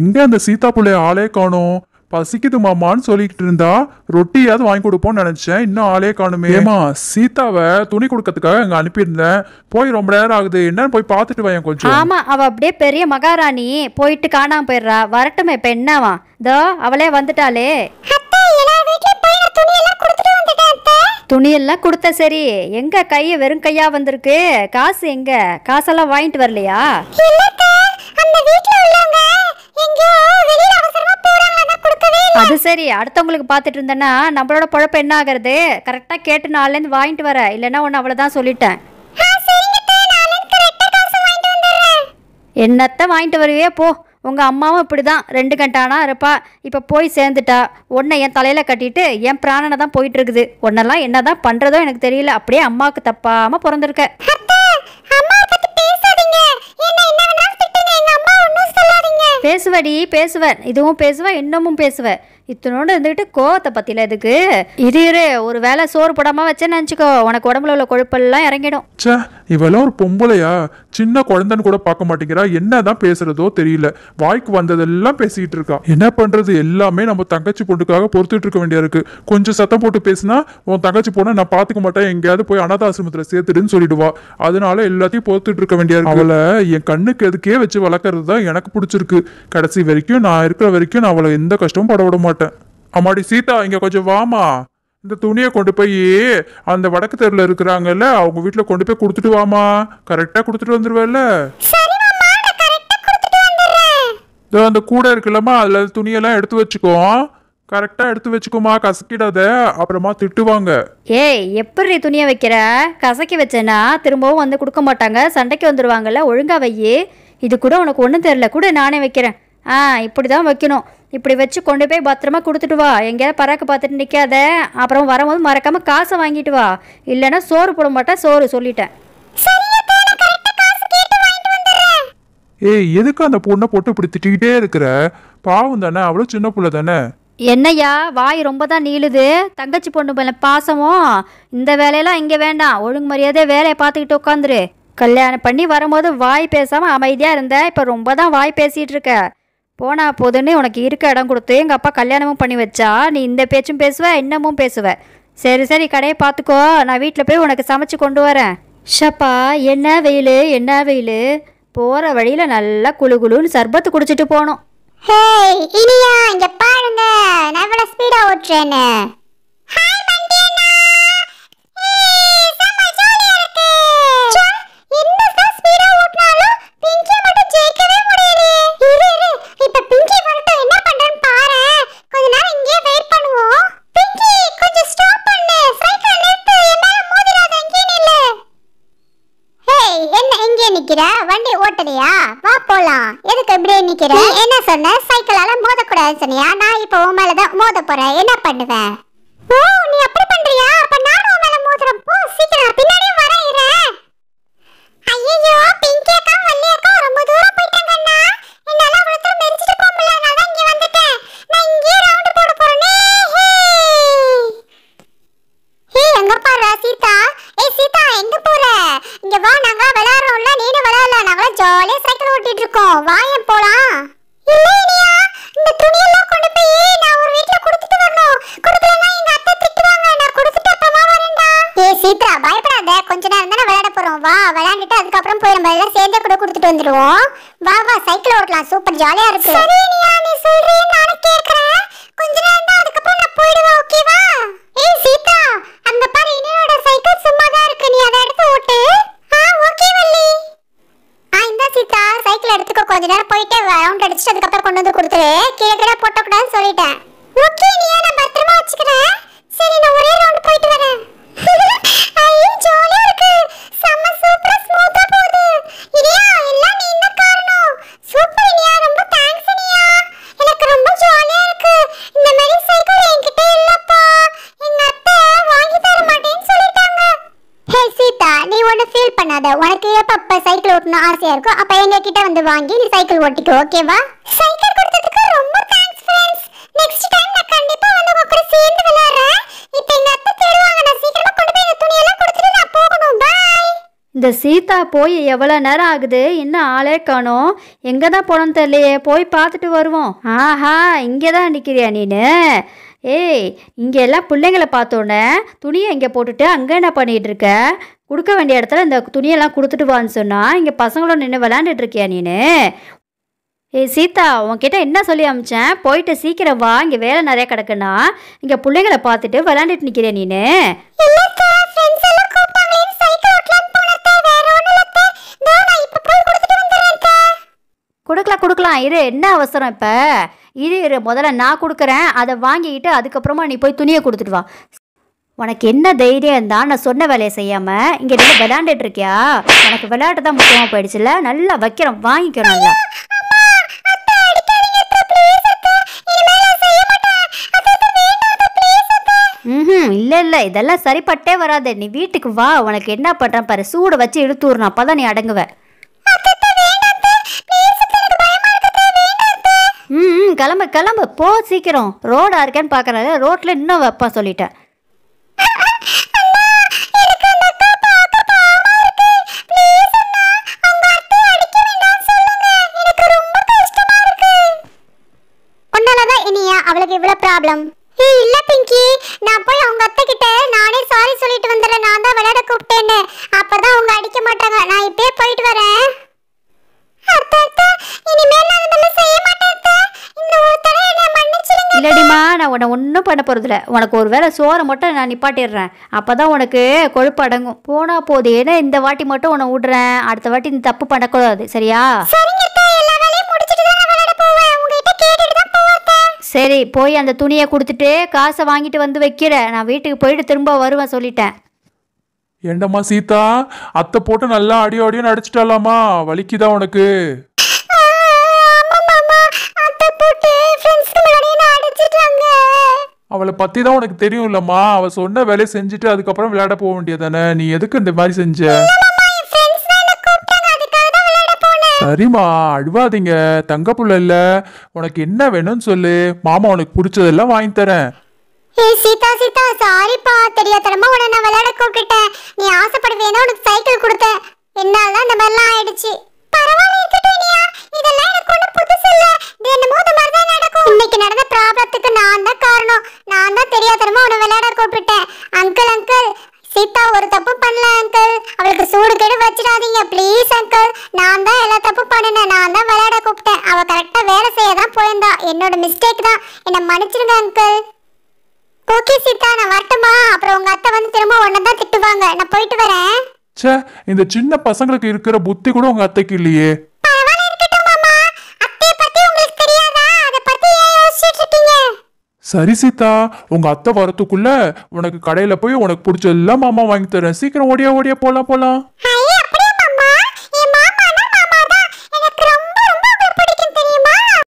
எங்க அந்த சீதா பிள்ளைய ஆளே காணும் பசிக்குது மாமான்னு சொல்லிக்கிட்டு இருந்தா ரொட்டியாவது வாங்கி கொடுப்போம்னு நினைச்சேன் இன்னும் ஆளே காணுமே ஏமா சீதாவை துணி கொடுக்கறதுக்காக அங்க அனுப்பியிருந்தேன் போய் ரொம்ப நேரம் ஆகுது என்னன்னு போய் பார்த்துட்டு வாங்க கொஞ்சம் ஆமா அவ அப்படியே பெரிய மகாராணி போயிட்டு காணாம போயிடுறா வரட்டுமே இப்ப என்னவா இதோ அவளே வந்துட்டாளே துணியெல்லாம் கொடுத்த சரி எங்க கைய வெறும் கையா வந்திருக்கு காசு எங்க காசெல்லாம் வாங்கிட்டு வரலையா அது சரி அடுத்தவங்களுக்கு பார்த்துட்டு இருந்தேன்னா நம்மளோட பொழப்பு என்ன ஆகுறது கரெக்டாக கேட்டு நாள்லேருந்து வாங்கிட்டு வர இல்லைன்னா ஒன்று அவ்வளோதான் சொல்லிட்டேன் என்னத்த வாங்கிட்டு வருவே போ உங்கள் அம்மாவும் இப்படி தான் ரெண்டு கண்டானா இருப்பா இப்போ போய் சேர்ந்துட்டா உன்னை என் தலையில் கட்டிட்டு என் பிராணனை தான் போயிட்டு இருக்குது உன்னெல்லாம் என்ன தான் பண்ணுறதோ எனக்கு தெரியல அப்படியே அம்மாவுக்கு தப்பாமல் பிறந்திருக்க பேசுவடி பேசுவேன் இதுவும் பேசுவேன் இன்னமும் பேசுவேன் இத்தனோடு இருந்துக்கிட்டு கோவத்தை பற்றில இதுக்கு இரு இரு ஒரு வேலை சோறு போடாமல் வச்சேன்னு நினச்சிக்கோ உனக்கு உடம்புல உள்ள கொழுப்பெல்லாம் இறங்கிடும் சே இவெல்லாம் ஒரு பொம்பளையா சின்ன குழந்தைன்னு கூட பார்க்க மாட்டேங்கிறா என்னதான் பேசுறதோ தெரியல வாய்க்கு வந்ததெல்லாம் பேசிக்கிட்டு இருக்கா என்ன பண்றது எல்லாமே நம்ம தங்கச்சி பொண்ணுக்காக பொறுத்துட்டு இருக்க வேண்டியா இருக்கு கொஞ்சம் சத்தம் போட்டு பேசினா உன் தங்கச்சி பொண்ணை நான் பார்த்துக்க மாட்டேன் எங்கேயாவது போய் அனாதாசிரமத்தில் சேர்த்துடுன்னு சொல்லிடுவா அதனால எல்லாத்தையும் பொறுத்துட்டு இருக்க வேண்டியா இருக்கு அவளை என் கண்ணுக்கு எதுக்கே வச்சு வளர்க்குறது தான் எனக்கு பிடிச்சிருக்கு கடைசி வரைக்கும் நான் இருக்கிற வரைக்கும் நான் அவளை எந்த கஷ்டமும் பட விட மாட்டேன் போட்டேன் அம்மாடி சீதா இங்கே கொஞ்சம் வாமா இந்த துணியை கொண்டு போய் அந்த வடக்கு தெருவில் இருக்கிறாங்கல்ல அவங்க வீட்டில் கொண்டு போய் கொடுத்துட்டு வாமா கரெக்டாக கொடுத்துட்டு வந்துடுவேல்ல அந்த கூடை இருக்குல்லம்மா அதில் துணியெல்லாம் எடுத்து வச்சுக்கோ கரெக்டாக எடுத்து வச்சுக்கோமா கசக்கிடாத அப்புறமா திட்டுவாங்க ஏய் எப்படி துணியை வைக்கிற கசக்கி வச்சேன்னா திரும்பவும் வந்து கொடுக்க மாட்டாங்க சண்டைக்கு வந்துடுவாங்கல்ல ஒழுங்கா வையே இது கூட உனக்கு ஒன்றும் தெரில கூட நானே வைக்கிறேன் ஆ இப்படி தான் வைக்கணும் இப்படி வச்சு கொண்டு போய் பத்திரமா கொடுத்துட்டு வா எங்கேயாவது பராக்கு பார்த்துட்டு நிற்காத அப்புறம் வரும்போது மறக்காமல் காசை வாங்கிட்டு வா இல்லைன்னா சோறு போட மாட்டேன் சோறு சொல்லிட்டேன் ஏய் எதுக்கு அந்த பொண்ணை போட்டு இப்படி திட்டிக்கிட்டே இருக்கிற பாவம் தானே அவ்வளோ சின்ன பிள்ளை தானே என்னையா வாய் ரொம்ப தான் நீளுது தங்கச்சி பொண்ணு பண்ண பாசமும் இந்த வேலையெல்லாம் இங்கே வேண்டாம் ஒழுங்கு மரியாதையாக வேலையை பார்த்துக்கிட்டு உட்காந்துரு கல்யாணம் பண்ணி வரும்போது வாய் பேசாமல் அமைதியாக இருந்த இப்போ ரொம்ப தான் வாய் பேசிகிட்டு இருக்க போனா போதுன்னு உனக்கு இருக்க இடம் கொடுத்து எங்கள் அப்பா கல்யாணமும் பண்ணி வச்சா நீ இந்த பேச்சும் பேசுவ இன்னமும் பேசுவ சரி சரி கடையை பார்த்துக்கோ நான் வீட்டில் போய் உனக்கு சமைச்சு கொண்டு வரேன் ஷப்பா என்ன வெயில் என்ன வெயில் போகிற வழியில் நல்லா குழு குழுன்னு சர்பத்து குடிச்சிட்டு போனோம் ஹே இனியா இங்கே பாருங்க நான் இவ்வளோ ஸ்பீடாக ஓட்டுறேன்னு நிக்கிற வண்டி ஓட்டலையா வா போலாம் எதுக்கு இப்படியே நிக்கிற என்ன சொன்ன சைக்கிளால கூடாது சொன்னியா நான் இப்போ உன் மேலதான் மோத போறேன் என்ன பண்ணுவேன் ஓ இருக்கோம் வாங்க போலாம் ஏய் சீத்ரா பயப்படாத கொஞ்ச நேரம் தானே விளையாட போறோம் வா விளையாண்டுட்டு அதுக்கப்புறம் போய் நம்ம எல்லாம் சேர்ந்தே கூட கொடுத்துட்டு வந்துடுவோம் வா வா சைக்கிள் ஓட்டலாம் சூப்பர் ஜாலியா இருக்கு சரி நீ சொல்றேன் நானும் கேக்குறேன் கொஞ்ச நேரம் கொடுத்துரு கீழே கீழே போட்டக்கூடாதுன்னு சொல்லிட்டேன் ஓகே நீ நான் பத்திரமா வச்சுக்கிறேன் சரி நான் ஒரே ரவுண்ட் போயிட்டு வரேன் ஜாலியா இருக்கு ரொம்ப தேங்க்ஸ் எனக்கு ரொம்ப ஜாலியா இருக்கு இந்த மாதிரி சைக்கிள் வாங்கி தர மாட்டேன்னு சீதா நீ ஃபீல் பண்ணாத உனக்கு எப்ப சைக்கிள் ஓட்டணும் ஆசையா இருக்கும் அப்ப எங்க கிட்ட வந்து வாங்கி நீ சைக்கிள் ஓட்டிக்கோ ஓகேவா சரி இந்த சீதா போய் எவ்வளோ நேரம் ஆகுது இன்னும் ஆளே காணோம் எங்கே தான் போனோம் தெரியலையே போய் பார்த்துட்டு வருவோம் ஆஹா இங்கே தான் நிற்கிறியா நீனு ஏய் இங்கே எல்லாம் பிள்ளைங்களை பார்த்தோன்னே துணியை இங்கே போட்டுட்டு அங்கே என்ன பண்ணிகிட்டு இருக்க கொடுக்க வேண்டிய இடத்துல இந்த துணியெல்லாம் கொடுத்துட்டு வான்னு சொன்னால் இங்கே பசங்களோட நின்று விளாண்டுட்டு இருக்கியா நீனு ஏ சீதா உங்ககிட்ட என்ன சொல்லி அமிச்சேன் போயிட்டு சீக்கிரம் வா இங்கே வேலை நிறைய கிடக்குன்னா இங்கே பிள்ளைங்களை பார்த்துட்டு விளாண்டுட்டு நிற்கிறேன் நீனு கொடுக்கலாம் கொடுக்கலாம் இரு என்ன அவசரம் இப்போ இரு இரு முதல்ல நான் கொடுக்குறேன் அதை வாங்கிக்கிட்டு அதுக்கப்புறமா நீ போய் துணியை கொடுத்துட்டு வா உனக்கு என்ன தைரியம் இருந்தால் நான் சொன்ன வேலையை செய்யாமல் இங்கே நின்று விளாண்டுட்டு இருக்கியா உனக்கு விளையாட்டு தான் முக்கியமாக போயிடுச்சுல நல்லா வைக்கிறோம் வாங்கிக்கிறோம்ல இல்லை இல்லை இதெல்லாம் சரிப்பட்டே வராது நீ வீட்டுக்கு வா உனக்கு என்ன பண்ணுறேன் பாரு சூடை வச்சு இழுத்துறணும் அப்போ தான் நீ அடங்குவ ம் கிளம்பு கிளம்பு போ சீக்கிரம் ரோடாக இருக்கேன்னு பார்க்குறாரு ரோட்டில் இன்னும் வைப்பா சொல்லிட்டேன் அவளுக்கு இவ்வளோ ப்ராப்ளம் இல்லடிம்மா நான் உன்னை ஒன்றும் பண்ண போகிறதில்ல உனக்கு ஒரு வேளை சோறை மட்டும் நான் நிப்பாட்டிடுறேன் அப்போ தான் உனக்கு கொழுப்பு அடங்கும் போனால் போது ஏன்னா இந்த வாட்டி மட்டும் உன்னை விடுறேன் அடுத்த வாட்டி நீ தப்பு பண்ணக்கூடாது சரியா சரி போய் அந்த துணியை கொடுத்துட்டு காசை வாங்கிட்டு வந்து வைக்கிற நான் வீட்டுக்கு போயிட்டு திரும்ப வருவேன் சொல்லிட்டேன் என்னம்மா சீதா அத்தை போட்டு நல்லா அடியோ அடியோ நடிச்சிட்டாலாமா வலிக்குதா உனக்கு அவளை பற்றி தான் உனக்கு தெரியும் இல்லைம்மா அவள் சொன்ன வேலையை செஞ்சுட்டு அதுக்கப்புறம் விளையாட போக வேண்டியதானே நீ எதுக்கு இந்த மாதிரி செஞ்ச சரிம்மா அழுவாதீங்க தங்க புள்ள இல்ல உனக்கு என்ன வேணும்னு சொல்லு மாமா உனக்கு பிடிச்சதெல்லாம் வாங்கி தரேன் ஏய் சீதா சீதா சாரிப்பா தெரியாதனமா உன்னை நான் விளையாட கூப்பிட்டேன் நீ ஆசைப்படுவேனா உனக்கு சைக்கிள் கொடுத்தேன் என்னால தான் இந்த மாதிரிலாம் ஆயிடுச்சு பரவாயில்ல இருக்கட்டும் இதெல்லாம் எனக்கு ஒன்றும் என்னோட மிஸ்டேக் தான் என்னை மன்னிச்சிருங்க அங்கிள் ஓகே சீதா நான் வரட்டுமா அப்புறம் உங்க அத்தை வந்து திரும்ப தான் திட்டுவாங்க நான் போயிட்டு வரேன் ச்சே இந்த சின்ன பசங்களுக்கு இருக்கிற புத்தி கூட உங்க அத்தைக்கு இல்லையே சரி சீதா உங்க அத்தை வரத்துக்குள்ள உனக்கு கடையில போய் உனக்கு பிடிச்ச எல்லாம் மாமா வாங்கி தரேன் சீக்கிரம் ஓடியா ஓடியா போலாம் போலாம்